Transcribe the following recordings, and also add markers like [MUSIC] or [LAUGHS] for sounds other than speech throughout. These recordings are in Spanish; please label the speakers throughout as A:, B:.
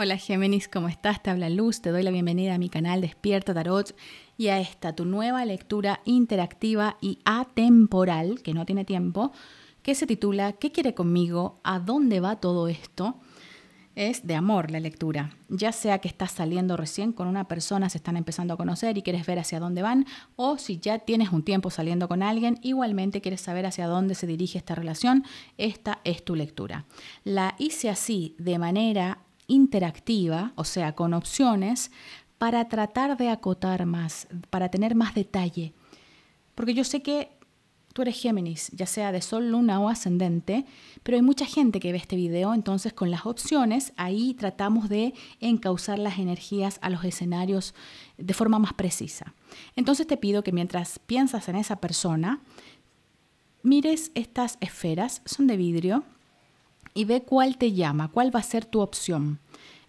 A: Hola Géminis, ¿cómo estás? Te habla Luz, te doy la bienvenida a mi canal Despierta Tarot y a esta tu nueva lectura interactiva y atemporal, que no tiene tiempo, que se titula ¿Qué quiere conmigo? ¿A dónde va todo esto? Es de amor la lectura. Ya sea que estás saliendo recién con una persona, se están empezando a conocer y quieres ver hacia dónde van, o si ya tienes un tiempo saliendo con alguien, igualmente quieres saber hacia dónde se dirige esta relación, esta es tu lectura. La hice así, de manera interactiva, o sea, con opciones, para tratar de acotar más, para tener más detalle. Porque yo sé que tú eres Géminis, ya sea de Sol, Luna o Ascendente, pero hay mucha gente que ve este video, entonces con las opciones ahí tratamos de encauzar las energías a los escenarios de forma más precisa. Entonces te pido que mientras piensas en esa persona, mires estas esferas, son de vidrio, y ve cuál te llama, cuál va a ser tu opción.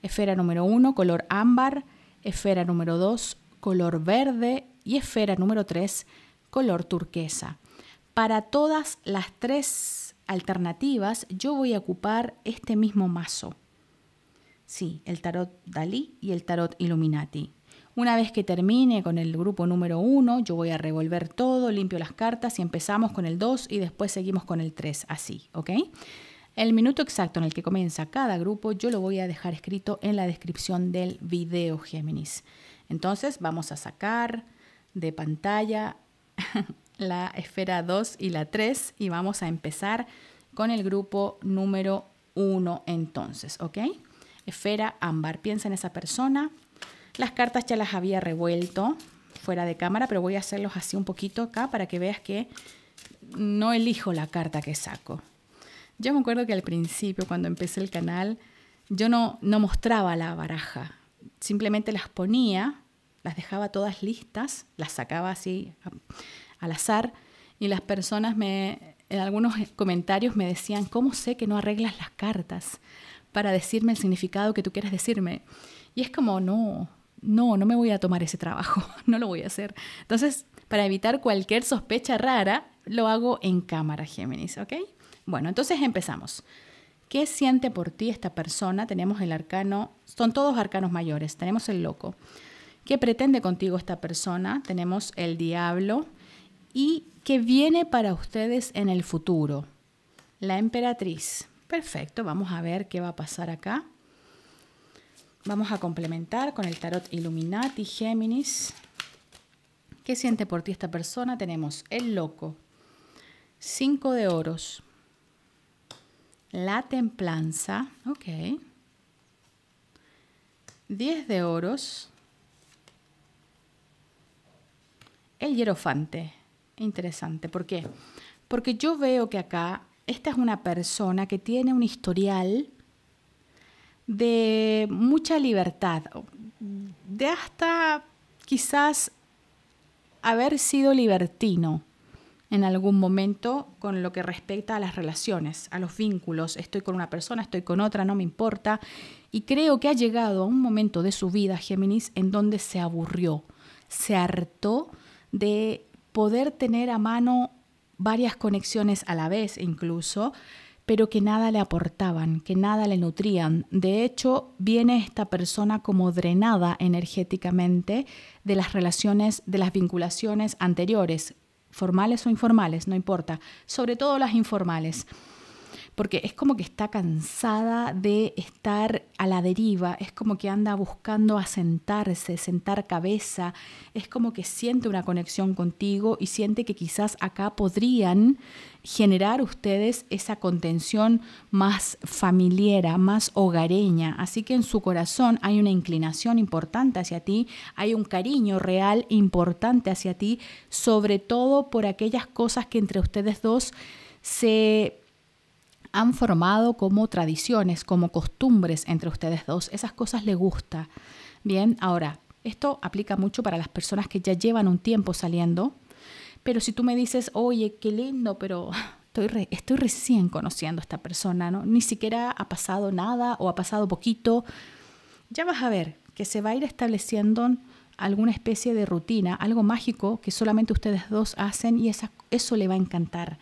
A: Esfera número 1, color ámbar, esfera número 2, color verde y esfera número 3, color turquesa. Para todas las tres alternativas yo voy a ocupar este mismo mazo. Sí, el tarot Dalí y el tarot Illuminati. Una vez que termine con el grupo número 1, yo voy a revolver todo, limpio las cartas y empezamos con el 2 y después seguimos con el 3, así, ¿ok? El minuto exacto en el que comienza cada grupo yo lo voy a dejar escrito en la descripción del video Géminis. Entonces vamos a sacar de pantalla [LAUGHS] la esfera 2 y la 3 y vamos a empezar con el grupo número 1 entonces, ¿ok? Esfera ámbar, piensa en esa persona. Las cartas ya las había revuelto fuera de cámara, pero voy a hacerlos así un poquito acá para que veas que no elijo la carta que saco. Yo me acuerdo que al principio, cuando empecé el canal, yo no, no mostraba la baraja, simplemente las ponía, las dejaba todas listas, las sacaba así al azar y las personas me, en algunos comentarios me decían, ¿cómo sé que no arreglas las cartas para decirme el significado que tú quieres decirme? Y es como, no, no, no me voy a tomar ese trabajo, [LAUGHS] no lo voy a hacer. Entonces, para evitar cualquier sospecha rara, lo hago en cámara, Géminis, ¿ok? Bueno, entonces empezamos. ¿Qué siente por ti esta persona? Tenemos el arcano, son todos arcanos mayores, tenemos el loco. ¿Qué pretende contigo esta persona? Tenemos el diablo. ¿Y qué viene para ustedes en el futuro? La emperatriz. Perfecto, vamos a ver qué va a pasar acá. Vamos a complementar con el tarot Illuminati Géminis. ¿Qué siente por ti esta persona? Tenemos el loco, cinco de oros, la templanza, ok. Diez de oros, el hierofante, interesante, ¿por qué? Porque yo veo que acá esta es una persona que tiene un historial de mucha libertad, de hasta quizás haber sido libertino en algún momento con lo que respecta a las relaciones, a los vínculos. Estoy con una persona, estoy con otra, no me importa. Y creo que ha llegado a un momento de su vida, Géminis, en donde se aburrió, se hartó de poder tener a mano varias conexiones a la vez incluso, pero que nada le aportaban, que nada le nutrían. De hecho, viene esta persona como drenada energéticamente de las relaciones, de las vinculaciones anteriores, formales o informales, no importa, sobre todo las informales porque es como que está cansada de estar a la deriva, es como que anda buscando asentarse, sentar cabeza, es como que siente una conexión contigo y siente que quizás acá podrían generar ustedes esa contención más familiera, más hogareña. Así que en su corazón hay una inclinación importante hacia ti, hay un cariño real importante hacia ti, sobre todo por aquellas cosas que entre ustedes dos se han formado como tradiciones, como costumbres entre ustedes dos. Esas cosas le gusta. Bien, ahora, esto aplica mucho para las personas que ya llevan un tiempo saliendo, pero si tú me dices, oye, qué lindo, pero [LAUGHS] estoy, estoy recién conociendo a esta persona, ¿no? Ni siquiera ha pasado nada o ha pasado poquito, ya vas a ver que se va a ir estableciendo alguna especie de rutina, algo mágico que solamente ustedes dos hacen y esa, eso le va a encantar,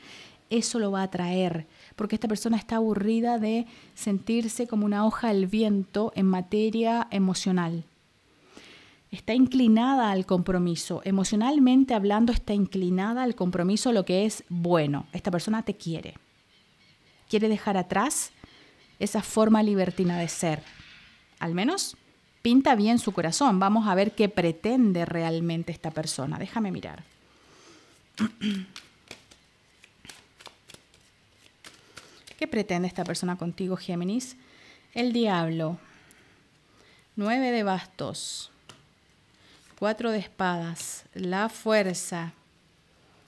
A: eso lo va a atraer porque esta persona está aburrida de sentirse como una hoja al viento en materia emocional. Está inclinada al compromiso, emocionalmente hablando está inclinada al compromiso, lo que es bueno. Esta persona te quiere. Quiere dejar atrás esa forma libertina de ser. Al menos pinta bien su corazón. Vamos a ver qué pretende realmente esta persona. Déjame mirar. [CLEARS THROAT] ¿Qué pretende esta persona contigo, Géminis? El diablo. Nueve de bastos. Cuatro de espadas. La fuerza.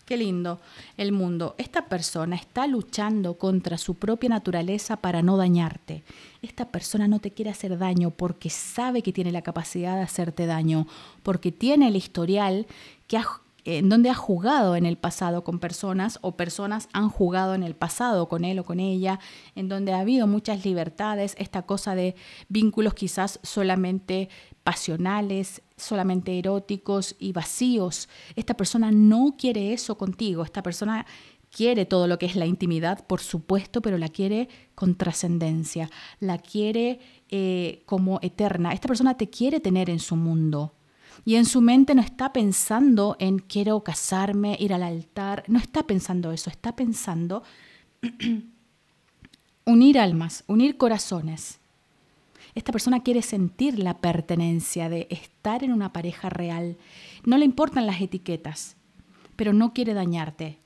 A: Qué lindo. El mundo. Esta persona está luchando contra su propia naturaleza para no dañarte. Esta persona no te quiere hacer daño porque sabe que tiene la capacidad de hacerte daño, porque tiene el historial que ha en donde ha jugado en el pasado con personas o personas han jugado en el pasado con él o con ella, en donde ha habido muchas libertades, esta cosa de vínculos quizás solamente pasionales, solamente eróticos y vacíos. Esta persona no quiere eso contigo, esta persona quiere todo lo que es la intimidad, por supuesto, pero la quiere con trascendencia, la quiere eh, como eterna. Esta persona te quiere tener en su mundo, y en su mente no está pensando en quiero casarme, ir al altar, no está pensando eso, está pensando [CLEARS THROAT] unir almas, unir corazones. Esta persona quiere sentir la pertenencia de estar en una pareja real. No le importan las etiquetas, pero no quiere dañarte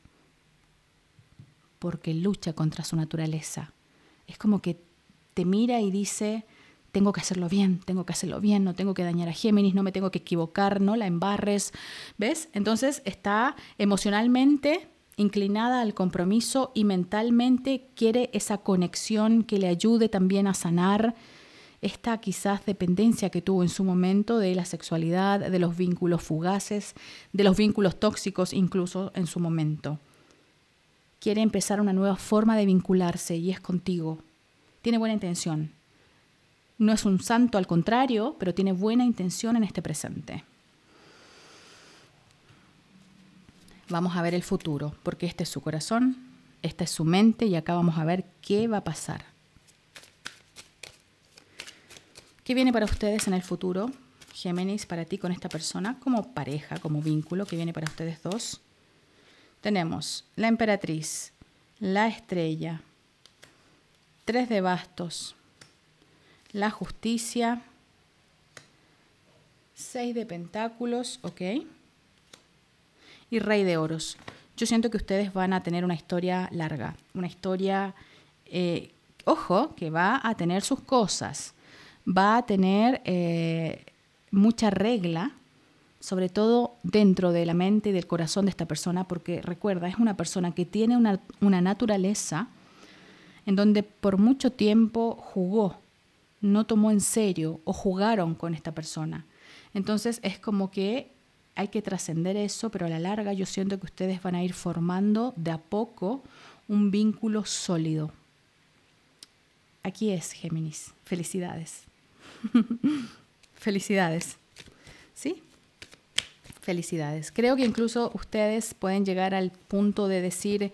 A: porque lucha contra su naturaleza. Es como que te mira y dice, tengo que hacerlo bien, tengo que hacerlo bien, no tengo que dañar a Géminis, no me tengo que equivocar, no la embarres, ¿ves? Entonces está emocionalmente inclinada al compromiso y mentalmente quiere esa conexión que le ayude también a sanar esta quizás dependencia que tuvo en su momento de la sexualidad, de los vínculos fugaces, de los vínculos tóxicos incluso en su momento. Quiere empezar una nueva forma de vincularse y es contigo. Tiene buena intención, no es un santo, al contrario, pero tiene buena intención en este presente. Vamos a ver el futuro, porque este es su corazón, esta es su mente y acá vamos a ver qué va a pasar. ¿Qué viene para ustedes en el futuro, Géminis, para ti con esta persona, como pareja, como vínculo que viene para ustedes dos? Tenemos la emperatriz, la estrella, tres de bastos, la justicia, seis de pentáculos, ok, y rey de oros. Yo siento que ustedes van a tener una historia larga, una historia, eh, ojo, que va a tener sus cosas, va a tener eh, mucha regla, sobre todo dentro de la mente y del corazón de esta persona, porque recuerda, es una persona que tiene una naturaleza en donde por mucho tiempo jugó no tomó en serio o jugaron con esta persona. Entonces es como que hay que trascender eso, pero a la larga yo siento que ustedes van a ir formando de a poco un vínculo sólido. Aquí es, Géminis. Felicidades. [LAUGHS] Felicidades. ¿Sí? Felicidades. Creo que incluso ustedes pueden llegar al punto de decir,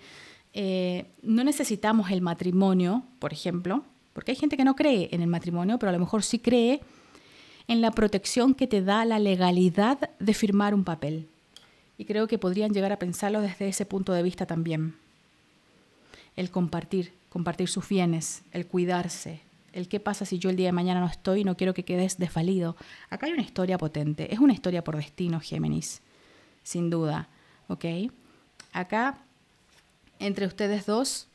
A: eh, no necesitamos el matrimonio, por ejemplo, porque hay gente que no cree en el matrimonio, pero a lo mejor sí cree en la protección que te da la legalidad de firmar un papel. Y creo que podrían llegar a pensarlo desde ese punto de vista también. El compartir, compartir sus bienes, el cuidarse, el qué pasa si yo el día de mañana no estoy y no quiero que quedes desvalido. Acá hay una historia potente, es una historia por destino, Géminis, sin duda, ¿ok? Acá, entre ustedes dos,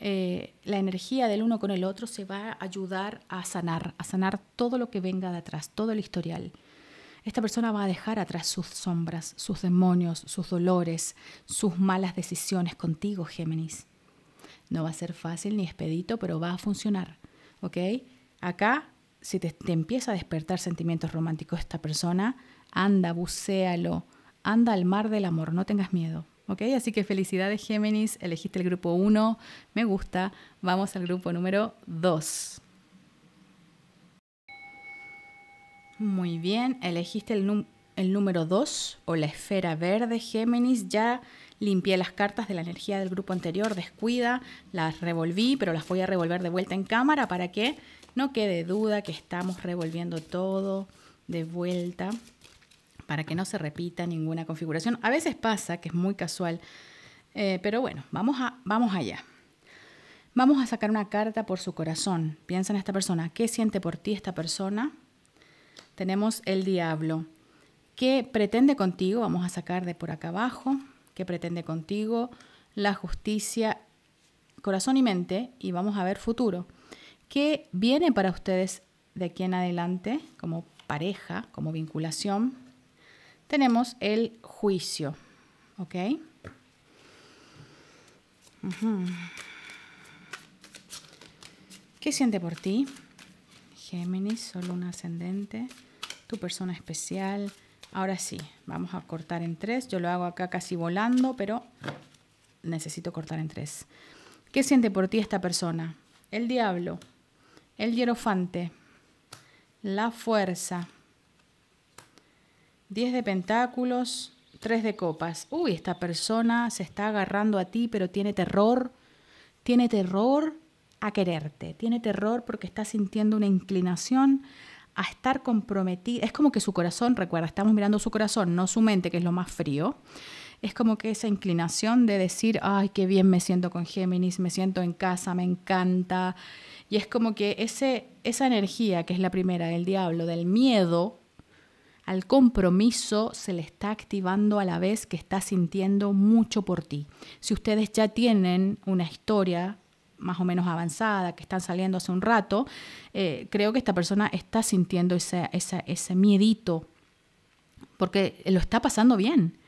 A: eh, la energía del uno con el otro se va a ayudar a sanar, a sanar todo lo que venga de atrás, todo el historial. Esta persona va a dejar atrás sus sombras, sus demonios, sus dolores, sus malas decisiones contigo, Géminis. No va a ser fácil ni expedito, pero va a funcionar. ¿Ok? Acá, si te, te empieza a despertar sentimientos románticos esta persona, anda, bucéalo, anda al mar del amor, no tengas miedo. ¿Ok? Así que felicidades Géminis, elegiste el grupo 1, me gusta, vamos al grupo número 2. Muy bien, elegiste el, el número 2 o la esfera verde Géminis, ya limpié las cartas de la energía del grupo anterior, descuida, las revolví, pero las voy a revolver de vuelta en cámara para que no quede duda que estamos revolviendo todo de vuelta para que no se repita ninguna configuración. A veces pasa, que es muy casual, eh, pero bueno, vamos, a, vamos allá. Vamos a sacar una carta por su corazón. Piensa en esta persona. ¿Qué siente por ti esta persona? Tenemos el diablo. ¿Qué pretende contigo? Vamos a sacar de por acá abajo. ¿Qué pretende contigo? La justicia, corazón y mente. Y vamos a ver futuro. ¿Qué viene para ustedes de aquí en adelante como pareja, como vinculación? tenemos el juicio. ¿Ok? ¿Qué siente por ti? Géminis, solo un ascendente, tu persona especial. Ahora sí, vamos a cortar en tres. Yo lo hago acá casi volando, pero necesito cortar en tres. ¿Qué siente por ti esta persona? El diablo, el hierofante, la fuerza, 10 de pentáculos, 3 de copas. Uy, esta persona se está agarrando a ti, pero tiene terror. Tiene terror a quererte. Tiene terror porque está sintiendo una inclinación a estar comprometida. Es como que su corazón, recuerda, estamos mirando su corazón, no su mente, que es lo más frío. Es como que esa inclinación de decir, ay, qué bien me siento con Géminis, me siento en casa, me encanta. Y es como que ese, esa energía, que es la primera del diablo, del miedo, al compromiso se le está activando a la vez que está sintiendo mucho por ti. Si ustedes ya tienen una historia más o menos avanzada, que están saliendo hace un rato, eh, creo que esta persona está sintiendo ese, ese miedito, porque lo está pasando bien.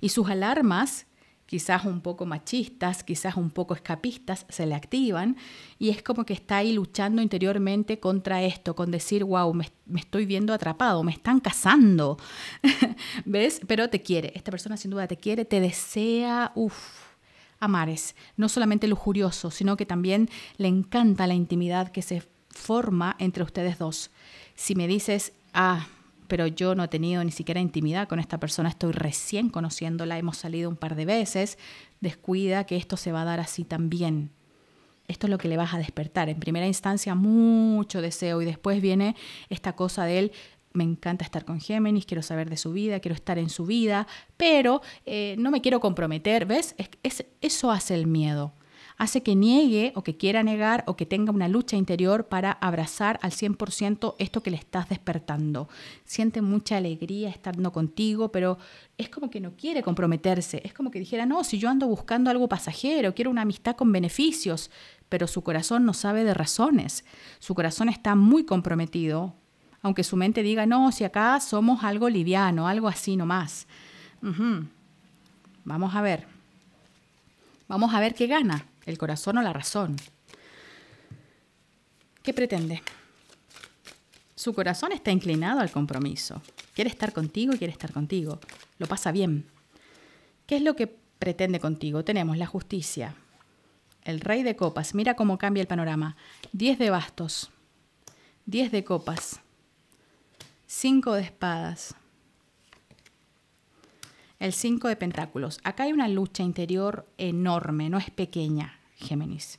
A: Y sus alarmas quizás un poco machistas, quizás un poco escapistas, se le activan y es como que está ahí luchando interiormente contra esto, con decir, wow, me, estoy viendo atrapado, me están casando [LAUGHS] ¿ves? Pero te quiere, esta persona sin duda te quiere, te desea, uff, amares, no solamente lujurioso, sino que también le encanta la intimidad que se forma entre ustedes dos. Si me dices, ah, pero yo no he tenido ni siquiera intimidad con esta persona, estoy recién conociéndola, hemos salido un par de veces, descuida que esto se va a dar así también. Esto es lo que le vas a despertar. En primera instancia, mucho deseo y después viene esta cosa de él, me encanta estar con Géminis, quiero saber de su vida, quiero estar en su vida, pero eh, no me quiero comprometer, ¿ves? eso hace el miedo hace que niegue o que quiera negar o que tenga una lucha interior para abrazar al 100% esto que le estás despertando. Siente mucha alegría estando contigo, pero es como que no quiere comprometerse, es como que dijera, no, si yo ando buscando algo pasajero, quiero una amistad con beneficios, pero su corazón no sabe de razones, su corazón está muy comprometido, aunque su mente diga, no, si acá somos algo liviano, algo así nomás. Vamos a ver. Vamos a ver qué gana el corazón o la razón. ¿Qué pretende? Su corazón está inclinado al compromiso. Quiere estar contigo y quiere estar contigo. Lo pasa bien. ¿Qué es lo que pretende contigo? Tenemos la justicia. El rey de copas. Mira cómo cambia el panorama. 10 de bastos. 10 de copas. 5 de espadas. El 5 de Pentáculos. Acá hay una lucha interior enorme, no es pequeña, Géminis.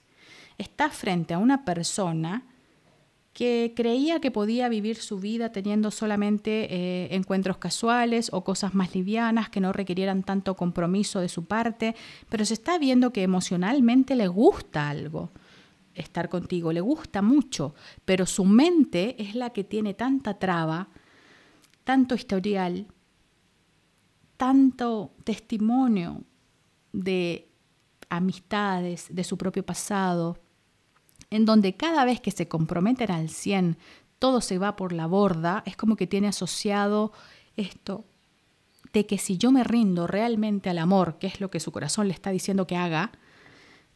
A: Está frente a una persona que creía que podía vivir su vida teniendo solamente eh, encuentros casuales o cosas más livianas que no requirieran tanto compromiso de su parte, pero se está viendo que emocionalmente le gusta algo estar contigo, le gusta mucho, pero su mente es la que tiene tanta traba, tanto historial, tanto testimonio de amistades, de su propio pasado, en donde cada vez que se comprometen al 100, todo se va por la borda, es como que tiene asociado esto de que si yo me rindo realmente al amor, que es lo que su corazón le está diciendo que haga,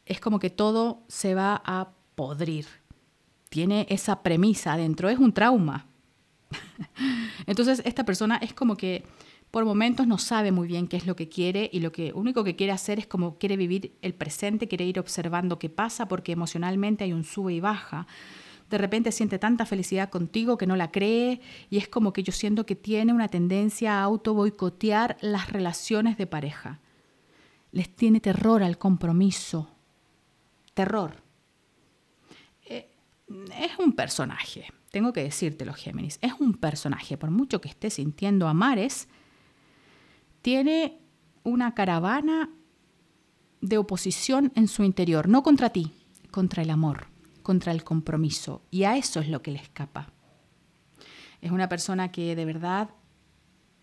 A: es como que todo se va a podrir. Tiene esa premisa adentro, es un trauma. [LAUGHS] Entonces esta persona es como que por momentos no sabe muy bien qué es lo que quiere y lo único que quiere hacer es como quiere vivir el presente, quiere ir observando qué pasa porque emocionalmente hay un sube y baja. De repente siente tanta felicidad contigo que no la cree y es como que yo siento que tiene una tendencia a auto boicotear las relaciones de pareja. Les tiene terror al compromiso. Terror. Eh, es un personaje, tengo que decírtelo, Géminis. Es un personaje, por mucho que esté sintiendo amares, tiene una caravana de oposición en su interior, no contra ti, contra el amor, contra el compromiso. Y a eso es lo que le escapa. Es una persona que de verdad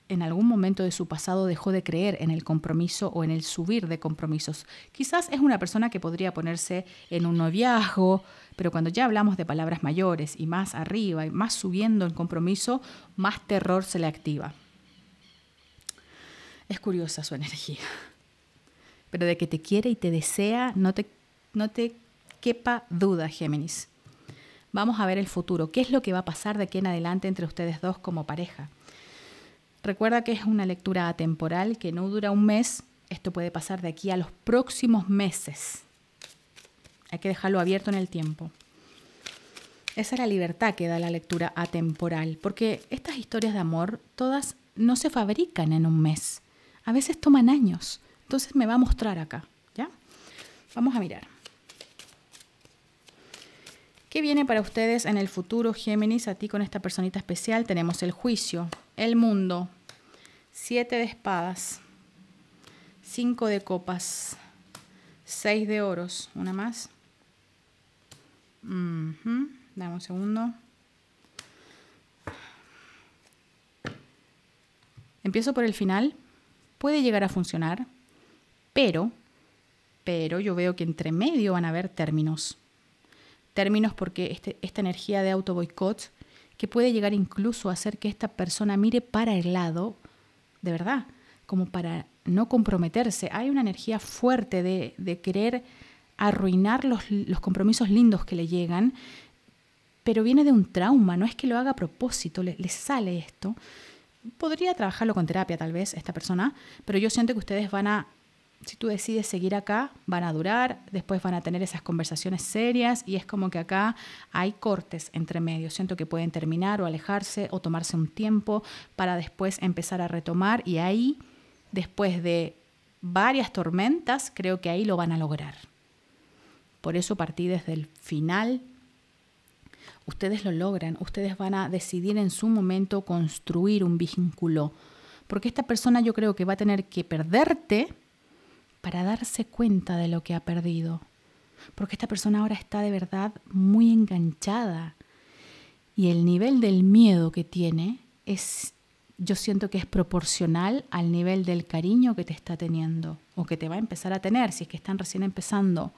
A: en algún momento de su pasado dejó de creer en el compromiso o en el subir de compromisos. Quizás es una persona que podría ponerse en un noviazgo, pero cuando ya hablamos de palabras mayores y más arriba y más subiendo el compromiso, más terror se le activa. Es curiosa su energía. Pero de que te quiere y te desea, no te, no te quepa duda, Géminis. Vamos a ver el futuro. ¿Qué es lo que va a pasar de aquí en adelante entre ustedes dos como pareja? Recuerda que es una lectura atemporal que no dura un mes. Esto puede pasar de aquí a los próximos meses. Hay que dejarlo abierto en el tiempo. Esa es la libertad que da la lectura atemporal, porque estas historias de amor todas no se fabrican en un mes a veces toman años. Entonces me va a mostrar acá, ¿ya? Vamos a mirar. ¿Qué viene para ustedes en el futuro, Géminis? A ti con esta personita especial tenemos el juicio, el mundo, siete de espadas, cinco de copas, seis de oros, una más. Dame un segundo. Empiezo por el final puede llegar a funcionar, pero, pero yo veo que entre medio van a haber términos. Términos porque este, esta energía de auto boicot que puede llegar incluso a hacer que esta persona mire para el lado, de verdad, como para no comprometerse. Hay una energía fuerte de, querer arruinar los, compromisos lindos que le llegan, pero viene de un trauma, no es que lo haga a propósito, le sale esto, podría trabajarlo con terapia tal vez esta persona, pero yo siento que ustedes van a, si tú decides seguir acá, van a durar, después van a tener esas conversaciones serias y es como que acá hay cortes entre medios Siento que pueden terminar o alejarse o tomarse un tiempo para después empezar a retomar y ahí, después de varias tormentas, creo que ahí lo van a lograr. Por eso partí desde el final Ustedes lo logran, ustedes van a decidir en su momento construir un vínculo, porque esta persona yo creo que va a tener que perderte para darse cuenta de lo que ha perdido, porque esta persona ahora está de verdad muy enganchada y el nivel del miedo que tiene es yo siento que es proporcional al nivel del cariño que te está teniendo o que te va a empezar a tener si es que están recién empezando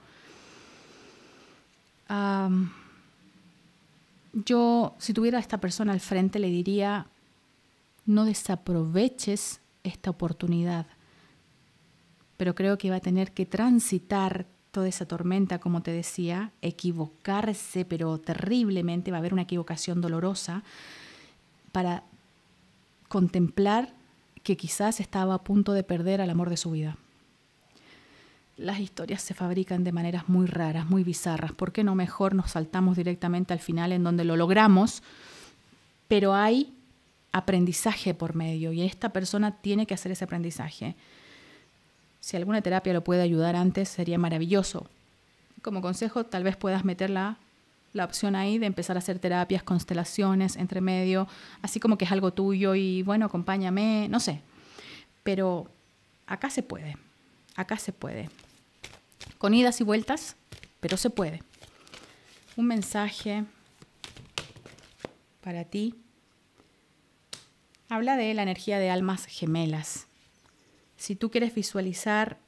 A: yo, si tuviera a esta persona al frente, le diría, no desaproveches esta oportunidad. Pero creo que va a tener que transitar toda esa tormenta, como te decía, equivocarse, pero terriblemente, va a haber una equivocación dolorosa para contemplar que quizás estaba a punto de perder al amor de su vida las historias se fabrican de maneras muy raras, muy bizarras. ¿Por qué no mejor nos saltamos directamente al final en donde lo logramos? Pero hay aprendizaje por medio y esta persona tiene que hacer ese aprendizaje. Si alguna terapia lo puede ayudar antes, sería maravilloso. Como consejo, tal vez puedas meter la, opción ahí de empezar a hacer terapias, constelaciones, entre medio, así como que es algo tuyo y bueno, acompáñame, no sé. Pero acá se puede, acá se puede con idas y vueltas, pero se puede. Un mensaje para ti. Habla de la energía de almas gemelas. Si tú quieres visualizar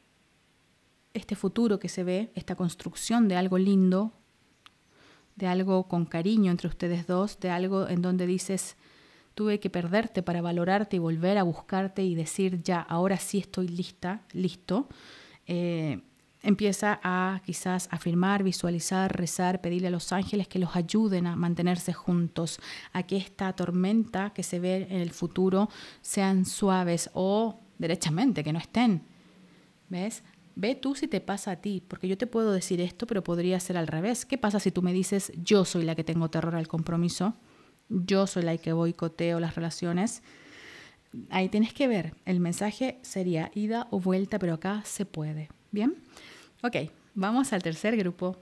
A: este futuro que se ve, esta construcción de algo lindo, de algo con cariño entre ustedes dos, de algo en donde dices, tuve que perderte para valorarte y volver a buscarte y decir, ya, ahora sí estoy lista, listo. Eh, empieza a quizás afirmar, visualizar, rezar, pedirle a los ángeles que los ayuden a mantenerse juntos, a que esta tormenta que se ve en el futuro sean suaves o derechamente que no estén. ¿Ves? Ve tú si te pasa a ti, porque yo te puedo decir esto, pero podría ser al revés. ¿Qué pasa si tú me dices, yo soy la que tengo terror al compromiso? Yo soy la que boicoteo las relaciones. Ahí tienes que ver. El mensaje sería ida o vuelta, pero acá se puede. ¿Bien? Ok, vamos al tercer grupo.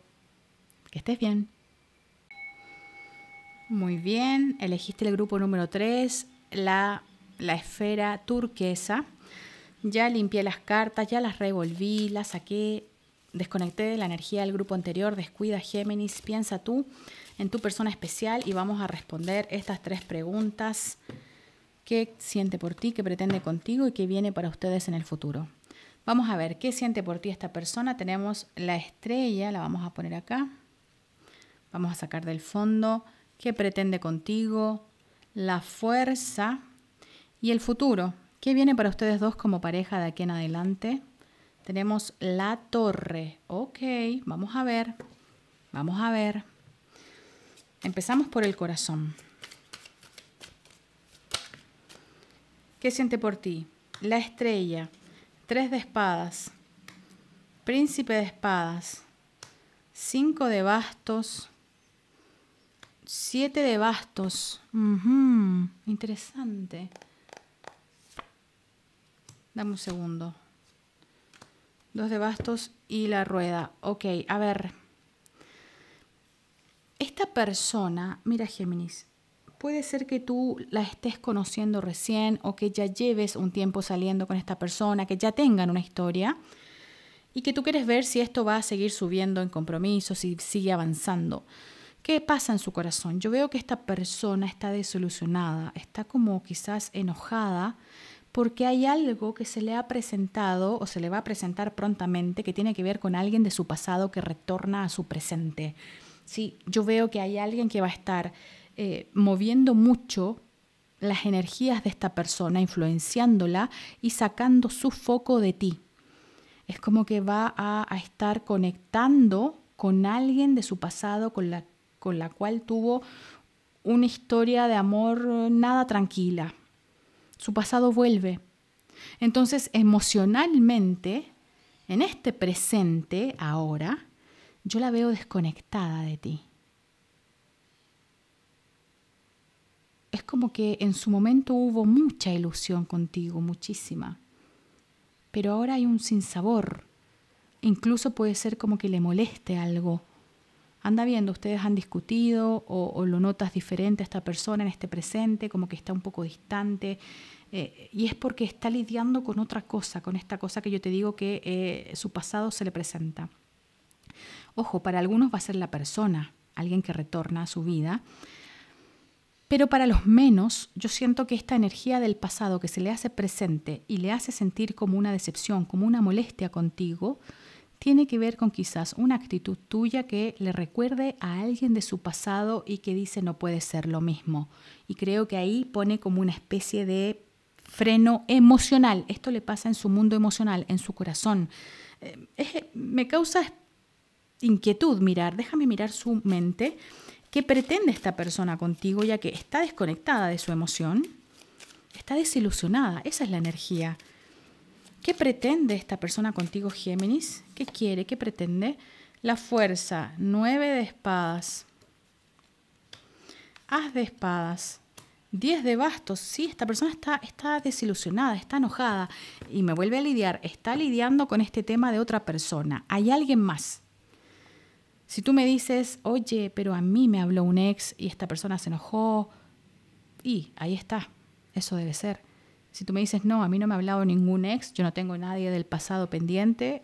A: Que estés bien. Muy bien, elegiste el grupo número 3, la, la esfera turquesa. Ya limpié las cartas, ya las revolví, las saqué, desconecté de la energía del grupo anterior, descuida Géminis, piensa tú en tu persona especial y vamos a responder estas tres preguntas. ¿Qué siente por ti, qué pretende contigo y qué viene para ustedes en el futuro? Vamos a ver qué siente por ti esta persona. Tenemos la estrella, la vamos a poner acá. Vamos a sacar del fondo qué pretende contigo, la fuerza y el futuro. ¿Qué viene para ustedes dos como pareja de aquí en adelante? Tenemos la torre. Ok, vamos a ver. Vamos a ver. Empezamos por el corazón. ¿Qué siente por ti? La estrella tres de espadas, príncipe de espadas, cinco de bastos, siete de bastos. Interesante. Dame un segundo. dos de bastos y la rueda. Ok, a ver. Esta persona, mira Géminis, Puede ser que tú la estés conociendo recién o que ya lleves un tiempo saliendo con esta persona, que ya tengan una historia y que tú quieres ver si esto va a seguir subiendo en compromiso, si sigue avanzando. ¿Qué pasa en su corazón? Yo veo que esta persona está desilusionada, está como quizás enojada porque hay algo que se le ha presentado o se le va a presentar prontamente que tiene que ver con alguien de su pasado que retorna a su presente. Sí, yo veo que hay alguien que va a estar eh, moviendo mucho las energías de esta persona, influenciándola y sacando su foco de ti. Es como que va a, a estar conectando con alguien de su pasado con la, con la cual tuvo una historia de amor eh, nada tranquila. Su pasado vuelve. Entonces, emocionalmente, en este presente, ahora, yo la veo desconectada de ti. es como que en su momento hubo mucha ilusión contigo, muchísima. Pero ahora hay un sinsabor. Incluso puede ser como que le moleste algo. Anda viendo, ustedes han discutido o, lo notas diferente a esta persona en este presente, como que está un poco distante. Eh, y es porque está lidiando con otra cosa, con esta cosa que yo te digo que eh, su pasado se le presenta. Ojo, para algunos va a ser la persona, alguien que retorna a su vida, pero para los menos, yo siento que esta energía del pasado que se le hace presente y le hace sentir como una decepción, como una molestia contigo, tiene que ver con quizás una actitud tuya que le recuerde a alguien de su pasado y que dice no puede ser lo mismo. Y creo que ahí pone como una especie de freno emocional. Esto le pasa en su mundo emocional, en su corazón. Eh, me causa inquietud mirar, déjame mirar su mente ¿Qué pretende esta persona contigo ya que está desconectada de su emoción? Está desilusionada, esa es la energía. ¿Qué pretende esta persona contigo, Géminis? ¿Qué quiere? ¿Qué pretende? La fuerza, nueve de espadas. Haz de espadas. 10 de bastos, sí, esta persona está, está desilusionada, está enojada y me vuelve a lidiar, está lidiando con este tema de otra persona. Hay alguien más, si tú me dices, oye, pero a mí me habló un ex y esta persona se enojó, y ahí está, eso debe ser. Si tú me dices, no, a mí no me ha hablado ningún ex, yo no tengo nadie del pasado pendiente,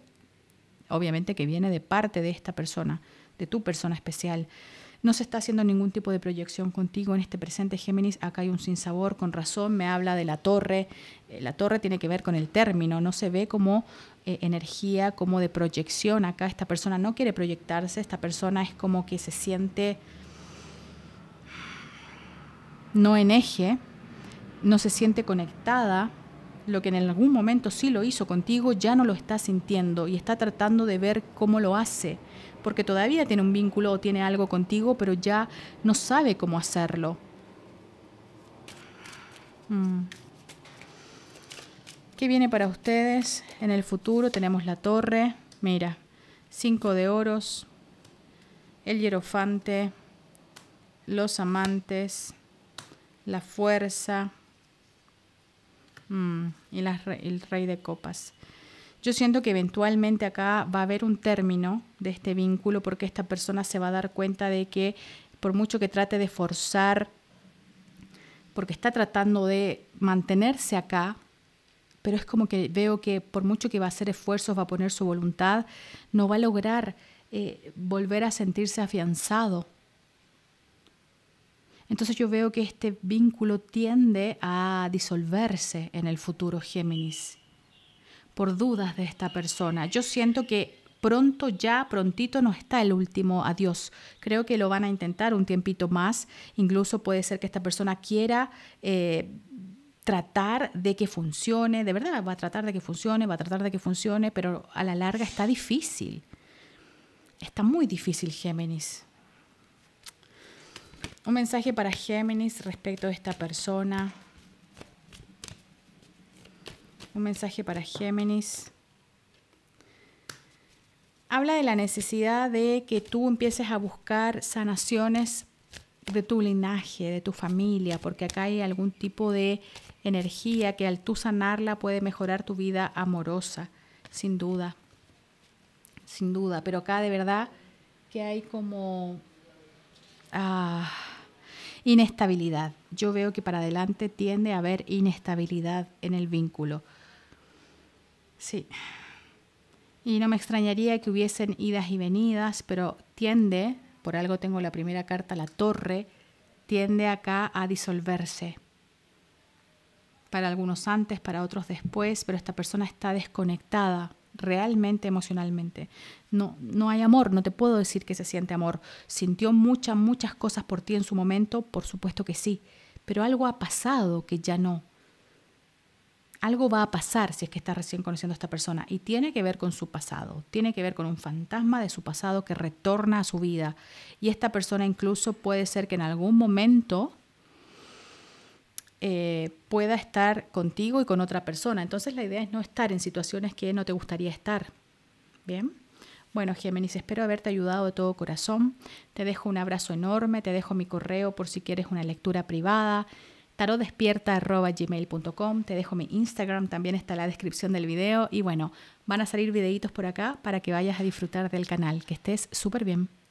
A: obviamente que viene de parte de esta persona, de tu persona especial. No se está haciendo ningún tipo de proyección contigo en este presente Géminis. Acá hay un sinsabor, con razón, me habla de la torre. Eh, la torre tiene que ver con el término, no se ve como eh, energía, como de proyección. Acá esta persona no quiere proyectarse, esta persona es como que se siente no en eje, no se siente conectada lo que en algún momento sí lo hizo contigo, ya no lo está sintiendo y está tratando de ver cómo lo hace porque todavía tiene un vínculo o tiene algo contigo, pero ya no sabe cómo hacerlo. Mm. ¿Qué viene para ustedes en el futuro? Tenemos la torre, mira, cinco de oros, el hierofante, los amantes, la fuerza mm, y el rey de copas. Yo siento que eventualmente acá va a haber un término de este vínculo porque esta persona se va a dar cuenta de que por mucho que trate de forzar, porque está tratando de mantenerse acá, pero es como que veo que por mucho que va a hacer esfuerzos, va a poner su voluntad, no va a lograr eh, volver a sentirse afianzado. Entonces yo veo que este vínculo tiende a disolverse en el futuro Géminis por dudas de esta persona. Yo siento que pronto ya, prontito no está el último adiós. Creo que lo van a intentar un tiempito más. Incluso puede ser que esta persona quiera... Eh, tratar de que funcione, de verdad va a tratar de que funcione, va a tratar de que funcione, pero a la larga está difícil. Está muy difícil Géminis. Un mensaje para Géminis respecto a esta persona. Un mensaje para Géminis. Habla de la necesidad de que tú empieces a buscar sanaciones de tu linaje, de tu familia, porque acá hay algún tipo de energía que al tú sanarla puede mejorar tu vida amorosa, sin duda, sin duda. Pero acá de verdad que hay como ah, inestabilidad. Yo veo que para adelante tiende a haber inestabilidad en el vínculo. Sí. Y no me extrañaría que hubiesen idas y venidas, pero tiende, por algo tengo la primera carta, la torre, tiende acá a disolverse. Para algunos antes, para otros después, pero esta persona está desconectada realmente emocionalmente. No, no hay amor, no te puedo decir que se siente amor. Sintió muchas, muchas cosas por ti en su momento, por supuesto que sí, pero algo ha pasado que ya no algo va a pasar si es que está recién conociendo a esta persona y tiene que ver con su pasado, tiene que ver con un fantasma de su pasado que retorna a su vida y esta persona incluso puede ser que en algún momento eh, pueda estar contigo y con otra persona. Entonces la idea es no estar en situaciones que no te gustaría estar. Bien. Bueno, Géminis, espero haberte ayudado de todo corazón. Te dejo un abrazo enorme, te dejo mi correo por si quieres una lectura privada, tarodespierta@gmail.com. Te dejo mi Instagram, también está la descripción del video. Y bueno, van a salir videitos por acá para que vayas a disfrutar del canal. Que estés súper bien.